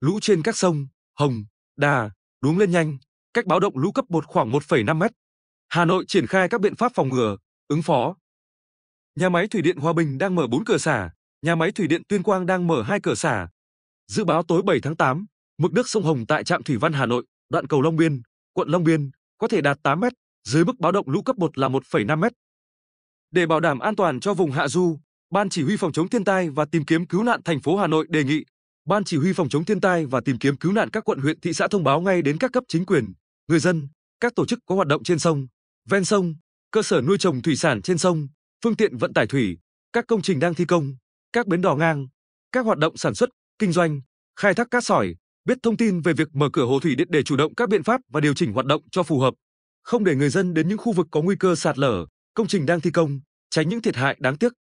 Lũ trên các sông Hồng, Đà đuống lên nhanh, cách báo động lũ cấp 1 khoảng 1,5 mét. Hà Nội triển khai các biện pháp phòng ngừa, ứng phó. Nhà máy thủy điện Hòa Bình đang mở 4 cửa xả, nhà máy thủy điện Tuyên Quang đang mở 2 cửa xả. Dự báo tối 7 tháng 8, mực nước sông Hồng tại trạm thủy văn Hà Nội, đoạn cầu Long Biên, quận Long Biên có thể đạt 8 mét, dưới mức báo động lũ cấp 1 là 1,5 mét. Để bảo đảm an toàn cho vùng hạ du, Ban chỉ huy phòng chống thiên tai và tìm kiếm cứu nạn thành phố Hà Nội đề nghị Ban chỉ huy phòng chống thiên tai và tìm kiếm cứu nạn các quận huyện thị xã thông báo ngay đến các cấp chính quyền, người dân, các tổ chức có hoạt động trên sông, ven sông, cơ sở nuôi trồng thủy sản trên sông, phương tiện vận tải thủy, các công trình đang thi công, các bến đò ngang, các hoạt động sản xuất, kinh doanh, khai thác cát sỏi, biết thông tin về việc mở cửa hồ thủy điện để chủ động các biện pháp và điều chỉnh hoạt động cho phù hợp, không để người dân đến những khu vực có nguy cơ sạt lở, công trình đang thi công, tránh những thiệt hại đáng tiếc.